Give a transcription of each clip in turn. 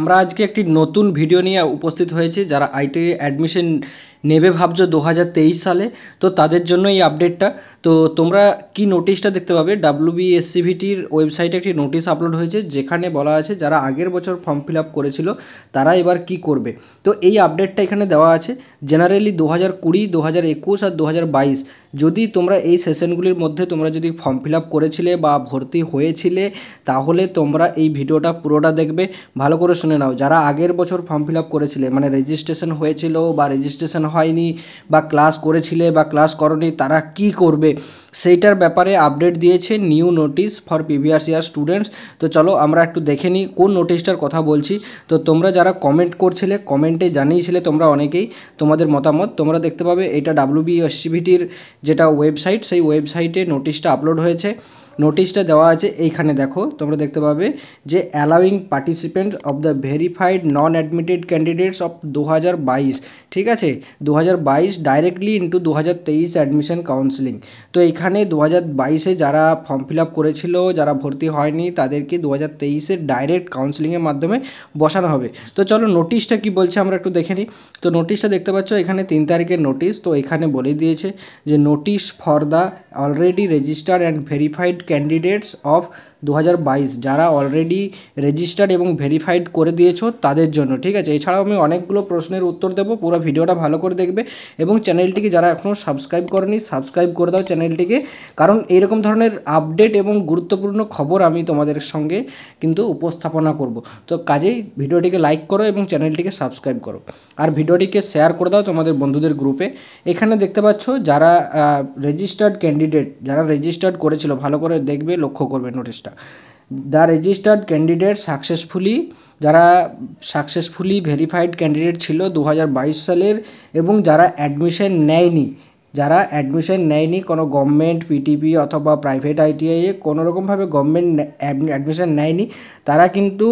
আমরা আজকে একটি নতুন ভিডিও নিয়ে উপস্থিত হয়েছি যারা আইটিআই অ্যাডমিশন নেবে ভাবছো দু সালে তো তাদের জন্য এই আপডেটটা তো তোমরা কি নোটিশটা দেখতে পাবে ডাব্লুবিএসসিভিটির ওয়েবসাইটে একটি নোটিশ আপলোড হয়েছে যেখানে বলা আছে যারা আগের বছর ফর্ম ফিল আপ করেছিল তারা এবার কি করবে তো এই আপডেটটা এখানে দেওয়া আছে জেনারেলি দু হাজার কুড়ি দু হাজার একুশ আর দু হাজার বাইশ যদি তোমরা এই সেশনগুলির মধ্যে তোমরা যদি ফর্ম ফিল আপ করেছিলে বা ভর্তি হয়েছিলে তাহলে তোমরা এই ভিডিওটা পুরোটা দেখবে ভালো করে শুনে নাও যারা আগের বছর ফর্ম ফিল আপ করেছিলে মানে রেজিস্ট্রেশন হয়েছিল বা রেজিস্ট্রেশন হয়নি বা ক্লাস করেছিলে বা ক্লাস করনি তারা কি করবে সেইটার ব্যাপারে আপডেট দিয়েছে new notice for previous year students তো চলো আমরা একটু দেখে নিই কোন নোটিশটার কথা বলছি তো তোমরা যারা কমেন্ট করছিলে কমেন্টে জানিয়েছিলে তোমরা অনেকেই তোমাদের মতামত তোমরা দেখতে পাবে এটা ডাব্লিউবিএসসিবিটির যেটা ওয়েবসাইট সেই ওয়েবসাইটে নোটিশটা আপলোড হয়েছে নোটিশটা দেওয়া আছে এইখানে দেখো তোমরা দেখতে পাবে যে allowing participant of the verified non admitted candidates of দু ঠিক আছে দু ডাইরেক্টলি ইন্টু দু অ্যাডমিশন কাউন্সিলিং তো এখানে দু হাজার যারা ফর্ম ফিল করেছিল যারা ভর্তি হয়নি তাদেরকে দু হাজার ডাইরেক্ট কাউন্সিলিংয়ের মাধ্যমে বসানো হবে তো চলো নোটিশটা কি বলছে আমরা একটু দেখে নিই তো নোটিশটা দেখতে পাচ্ছ এখানে তিন তারিখের নোটিশ তো এখানে বলে দিয়েছে যে notice for the already registered and verified candidates of দু যারা অলরেডি রেজিস্টার্ড এবং ভেরিফাইড করে দিয়েছো তাদের জন্য ঠিক আছে এছাড়াও আমি অনেকগুলো প্রশ্নের উত্তর দেবো পুরো ভিডিওটা ভালো করে দেখবে এবং চ্যানেলটিকে যারা এখনও সাবস্ক্রাইব করেনি সাবস্ক্রাইব করে দাও চ্যানেলটিকে কারণ এইরকম ধরনের আপডেট এবং গুরুত্বপূর্ণ খবর আমি তোমাদের সঙ্গে কিন্তু উপস্থাপনা করব তো কাজেই ভিডিওটিকে লাইক করো এবং চ্যানেলটিকে সাবস্ক্রাইব করো আর ভিডিওটিকে শেয়ার করে দাও তোমাদের বন্ধুদের গ্রুপে এখানে দেখতে পাচ্ছ যারা রেজিস্টার্ড ক্যান্ডিডেট ক্যান্ডিডেট যারা রেজিস্টার্ড করেছিল ভালো করে দেখবে লক্ষ্য করবে নোটিশটা দ্য রেজিস্টার্ড ক্যান্ডিডেট সাকসেসফুলি যারা সাকসেসফুলি ভেরিফাইড ক্যান্ডিডেট ছিল দু সালের এবং যারা অ্যাডমিশন নেয়নি যারা অ্যাডমিশন নেয়নি কোনো গভর্নমেন্ট পিটিপি অথবা প্রাইভেট আইটিআইয়ে কোনো রকমভাবে গভর্নমেন্ট অ্যাডমিশন নেয়নি তারা কিন্তু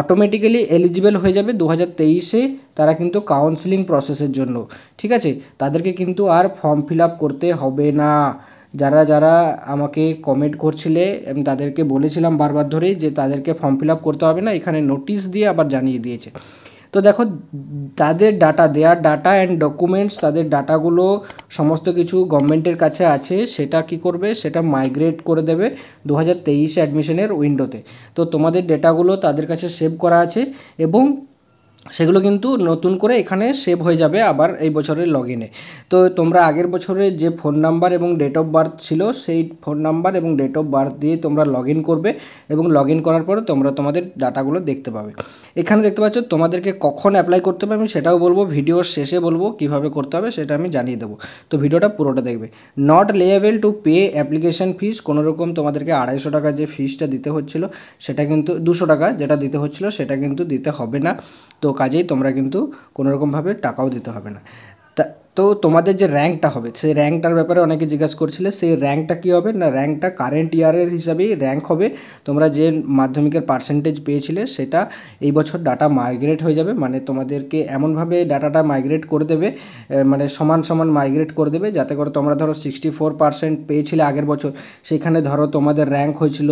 অটোমেটিক্যালি এলিজিবেল হয়ে যাবে দু হাজার তেইশে তারা কিন্তু কাউন্সিলিং প্রসেসের জন্য ঠিক আছে তাদেরকে কিন্তু আর ফর্ম ফিল আপ করতে হবে না যারা যারা আমাকে কমেন্ট করছিলে আমি তাদেরকে বলেছিলাম বারবার ধরেই যে তাদেরকে ফর্ম ফিল করতে হবে না এখানে নোটিশ দিয়ে আবার জানিয়ে দিয়েছে তো দেখো তাদের data their data and documents তাদের ডাটাগুলো সমস্ত কিছু গভর্নমেন্টের কাছে আছে সেটা কি করবে সেটা মাইগ্রেট করে দেবে দু হাজার তেইশ অ্যাডমিশনের উইন্ডোতে তো তোমাদের ডেটাগুলো তাদের কাছে সেভ করা আছে এবং সেগুলো কিন্তু নতুন করে এখানে সেভ হয়ে যাবে আবার এই বছরের লগ তো তোমরা আগের বছরে যে ফোন নাম্বার এবং ডেট অফ বার্থ ছিল সেই ফোন নাম্বার এবং ডেট অফ বার্থ দিয়ে তোমরা লগ করবে এবং লগ করার পরে তোমরা তোমাদের ডাটাগুলো দেখতে পাবে এখানে দেখতে পাচ্ছ তোমাদেরকে কখন অ্যাপ্লাই করতে হবে আমি সেটাও বলবো ভিডিওর শেষে বলবো কিভাবে করতে হবে সেটা আমি জানিয়ে দেবো তো ভিডিওটা পুরোটা দেখবে not liable to pay application fees কোনোরকম তোমাদেরকে আড়াইশো টাকা যে ফিসটা দিতে হচ্ছিলো সেটা কিন্তু দুশো টাকা যেটা দিতে হচ্ছিলো সেটা কিন্তু দিতে হবে না তো কাজেই তোমরা কিন্তু কোনোরকমভাবে টাকাও দিতে হবে না তো তোমাদের যে র্যাঙ্কটা হবে সেই র্যাঙ্কটার ব্যাপারে অনেকে জিজ্ঞাসা করছিলে সেই র্যাঙ্কটা কী হবে না র্যাঙ্কটা কারেন্ট ইয়ারের হিসাবেই র্যাঙ্ক হবে তোমরা যে মাধ্যমিকের পার্সেন্টেজ পেয়েছিলে সেটা এই বছর ডাটা মাইগ্রেট হয়ে যাবে মানে তোমাদেরকে এমনভাবে ডাটাটা মাইগ্রেট করে দেবে মানে সমান সমান মাইগ্রেট করে দেবে যাতে করে তোমরা ধরো সিক্সটি ফোর পার্সেন্ট পেয়েছিলে আগের বছর সেখানে ধরো তোমাদের র্যাঙ্ক হয়েছিল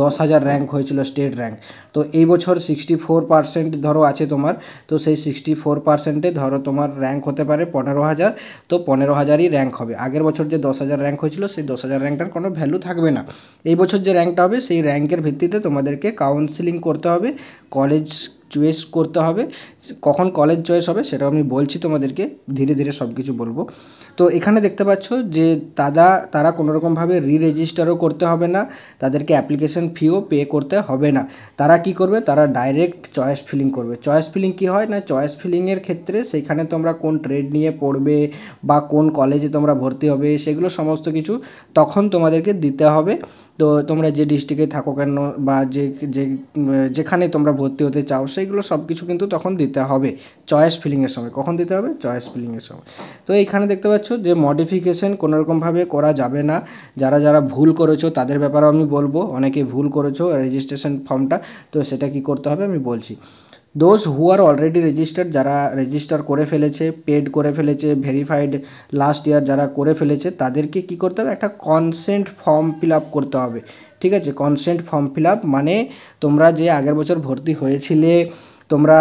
দশ হাজার র্যাঙ্ক হয়েছিল স্টেট র্যাঙ্ক তো এই বছর সিক্সটি ফোর পার্সেন্ট ধরো আছে তোমার তো সেই সিক্সটি ফোর পার্সেন্টে ধরো তোমার র্যাঙ্ক হতে পারে পনেরো হাজার হাজার তো পনেরো হাজারই র্যাঙ্ক হবে আগের বছর যে দশ হাজার র্যাঙ্ক হয়েছিল সেই দশ হাজার র্যাঙ্কটার কোনো ভ্যালু থাকবে না এই বছর যে র্যাঙ্কটা হবে সেই র্যাঙ্কের ভিত্তিতে তোমাদেরকে কাউন্সিলিং করতে হবে কলেজ চয়েস করতে হবে কখন কলেজ চয়েস হবে সেটাও আমি বলছি তোমাদেরকে ধীরে ধীরে সব কিছু বলবো তো এখানে দেখতে পাচ্ছ যে তারা তারা কোনোরকমভাবে রি রেজিস্টারও করতে হবে না তাদেরকে অ্যাপ্লিকেশন ফিও পে করতে হবে না তারা কি করবে তারা ডাইরেক্ট চয়েস ফিলিং করবে চয়েস ফিলিং কি হয় না চয়েস ফিলিংয়ের ক্ষেত্রে সেখানে তোমরা কোন ট্রেড নিয়ে পড়বে বা কোন কলেজে তোমরা ভর্তি হবে সেগুলো সমস্ত কিছু তখন তোমাদেরকে দিতে হবে তো তোমরা যে ডিস্ট্রিক্টে থাকো কেন বা যে যে যেখানে তোমরা ভর্তি হতে চাও সেইগুলো সব কিছু কিন্তু তখন দিতে হবে চয়েস ফিলিংয়ের সময় কখন দিতে হবে চয়েস ফিলিংয়ের সময় তো এইখানে দেখতে পাচ্ছ যে মডিফিকেশন কোনোরকমভাবে করা যাবে না যারা যারা ভুল করেছো তাদের ব্যাপারেও আমি বলবো অনেকে ভুল করেছো রেজিস্ট্রেশন ফর্মটা তো সেটা কি করতে হবে আমি বলছি those who are already registered যারা রেজিস্টার করে ফেলেছে পেড করে ফেলেছে ভেরিফাইড লাস্ট ইয়ার যারা করে ফেলেছে তাদেরকে কি করতে হবে একটা কনসেন্ট ফর্ম ফিল করতে হবে ঠিক আছে কনসেন্ট ফর্ম ফিল মানে তোমরা যে আগের বছর ভর্তি হয়েছিলে তোমরা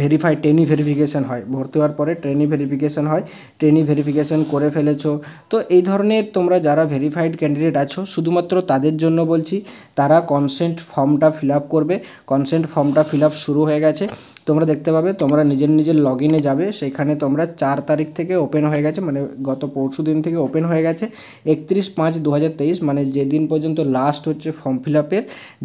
ভেরিফাই ট্রেনি ভেরিফিকেশান হয় ভর্তি হওয়ার পরে ট্রেনি ভেরিফিকেশান হয় ট্রেনি ভেরিফিকেশান করে ফেলেছো তো এই ধরনের তোমরা যারা ভেরিফাইড ক্যান্ডিডেট আছো শুধুমাত্র তাদের জন্য বলছি তারা কনসেন্ট ফর্মটা ফিল করবে কনসেন্ট ফর্মটা ফিল শুরু হয়ে গেছে তোমরা দেখতে পাবে তোমরা নিজের নিজের লগ যাবে সেখানে তোমরা চার তারিখ থেকে ওপেন হয়ে গেছে মানে গত পরশু দিন থেকে ওপেন হয়ে গেছে একত্রিশ পাঁচ দু মানে যেদিন পর্যন্ত লাস্ট হচ্ছে ফর্ম ফিল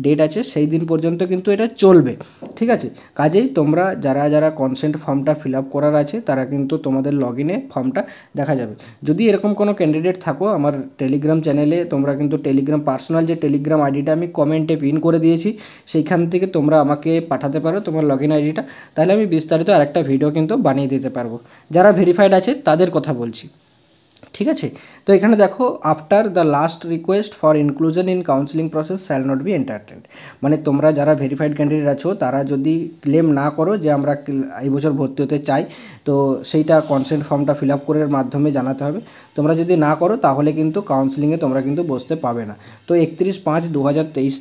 ডেট আছে সেই দিন পর্যন্ত কিন্তু এটা চলবে ঠিক আছে কাজ কাজেই তোমরা যারা যারা কনসেন্ট ফর্মটা ফিল আপ করার আছে তারা কিন্তু তোমাদের লগ ইনে ফর্মটা দেখা যাবে যদি এরকম কোনো ক্যান্ডিডেট থাকো আমার টেলিগ্রাম চ্যানেলে তোমরা কিন্তু টেলিগ্রাম পার্সোনাল যে টেলিগ্রাম আইডিটা আমি কমেন্টে পিন করে দিয়েছি সেইখান থেকে তোমরা আমাকে পাঠাতে পারো তোমার লগ ইন আইডিটা তাহলে আমি বিস্তারিত আরেকটা ভিডিও কিন্তু বানিয়ে দিতে পারবো যারা ভেরিফাইড আছে তাদের কথা বলছি ঠিক আছে তো এখানে দেখো after the last request for inclusion in counselling process shall not be entertained মানে তোমরা যারা ভেরিফাইড ক্যান্ডিডেট আছো তারা যদি ক্লেম না করো যে আমরা এই বছর ভর্তি হতে চাই তো সেইটা কনসেন্ট ফর্মটা ফিল আপ করার মাধ্যমে জানাতে হবে তোমরা যদি না করো তাহলে কিন্তু কাউন্সিলিংয়ে তোমরা কিন্তু বসতে পাবে না তো একত্রিশ পাঁচ দু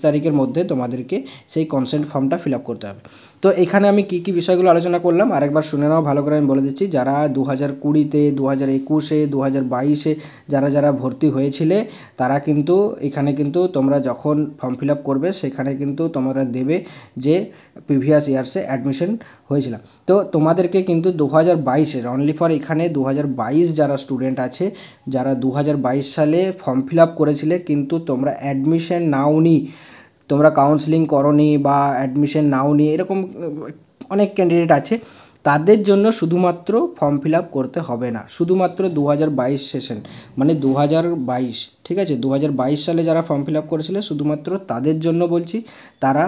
তারিখের মধ্যে তোমাদেরকে সেই কনসেন্ট ফর্মটা ফিল আপ করতে হবে তো এখানে আমি কি কি বিষয়গুলো আলোচনা করলাম আরেকবার শুনে নাও ভালো করে আমি বলে দিচ্ছি যারা দু হাজার কুড়িতে দু হাজার একুশে দু হাজার বাইশে যারা যারা ভর্তি হয়েছিলে তারা কিন্তু এখানে কিন্তু তোমরা যখন ফর্ম ফিল করবে সেখানে কিন্তু তোমরা দেবে যে প্রিভিয়াস ইয়ার্সে অ্যাডমিশন হয়েছিলাম তো তোমাদেরকে কিন্তু দু হাজার বাইশের অনলি ফর এখানে দু হাজার বাইশ যারা স্টুডেন্ট আছে যারা দু হাজার বাইশ সালে ফর্ম ফিল আপ করেছিলে কিন্তু তোমরা অ্যাডমিশন নাও নি তোমরা কাউন্সেলিং নি বা অ্যাডমিশন নাওনি এরকম অনেক ক্যান্ডিডেট আছে তাদের জন্য শুধুমাত্র ফর্ম ফিল আপ করতে হবে না শুধুমাত্র দু হাজার বাইশ সেশন মানে দু হাজার বাইশ ঠিক আছে দু হাজার বাইশ সালে যারা ফর্ম ফিল আপ শুধুমাত্র তাদের জন্য বলছি তারা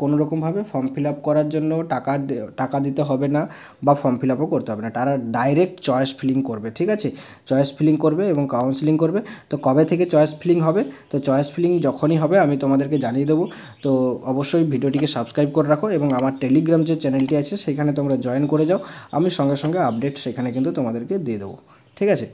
কোনো রকমভাবে ফর্ম ফিল আপ করার জন্য টাকা টাকা দিতে হবে না বা ফর্ম ফিল আপও করতে হবে না তারা ডাইরেক্ট চয়েস ফিলিং করবে ঠিক আছে চয়েস ফিলিং করবে এবং কাউন্সিলিং করবে তো কবে থেকে চয়েস ফিলিং হবে তো চয়েস ফিলিং যখনই হবে আমি তোমাদেরকে জানিয়ে দেবো তো অবশ্যই ভিডিওটিকে সাবস্ক্রাইব করে রাখো এবং আমার টেলিগ্রাম যে চ্যানেলটি আছে সেখানে তোমরা জয়েন করে যাও আমি সঙ্গে সঙ্গে আপডেট সেখানে কিন্তু তোমাদেরকে দিয়ে দেবো ঠিক আছে